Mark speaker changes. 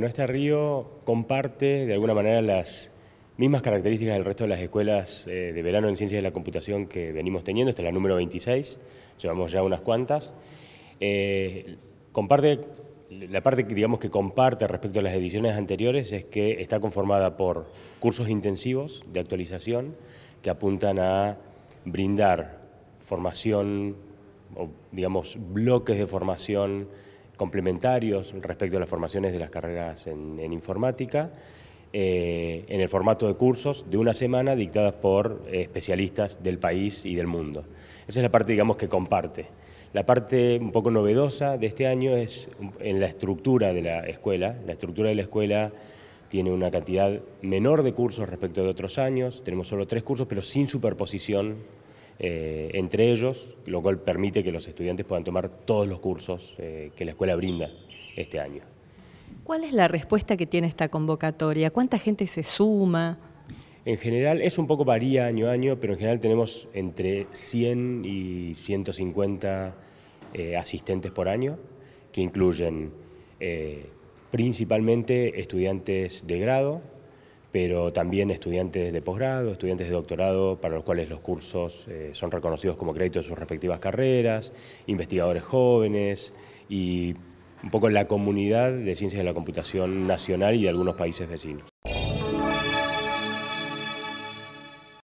Speaker 1: Bueno, este río comparte de alguna manera las mismas características del resto de las escuelas eh, de verano en ciencias de la computación que venimos teniendo, esta es la número 26, llevamos ya unas cuantas. Eh, comparte, la parte que digamos, que comparte respecto a las ediciones anteriores es que está conformada por cursos intensivos de actualización que apuntan a brindar formación, o digamos, bloques de formación complementarios respecto a las formaciones de las carreras en, informática, eh, en el formato de cursos de una semana dictadas por especialistas del país y del mundo. Esa es la parte, digamos, que comparte. La parte un poco novedosa de este año es en la estructura de la escuela. La estructura de la escuela tiene una cantidad menor de cursos respecto de otros años. Tenemos solo tres cursos, pero sin superposición eh, entre ellos, lo cual permite que los estudiantes puedan tomar todos los cursos eh, que la escuela brinda este año.
Speaker 2: ¿Cuál es la respuesta que tiene esta convocatoria? ¿Cuánta gente se suma?
Speaker 1: En general, es un poco varía año a año, pero en general tenemos entre 100 y 150 eh, asistentes por año, que incluyen principalmente estudiantes de grado, pero también estudiantes de posgrado, estudiantes de doctorado, para los cuales los cursos eh, son reconocidos como crédito de sus respectivas carreras, investigadores jóvenes y un poco la comunidad de ciencias de la computación nacional y de algunos países vecinos.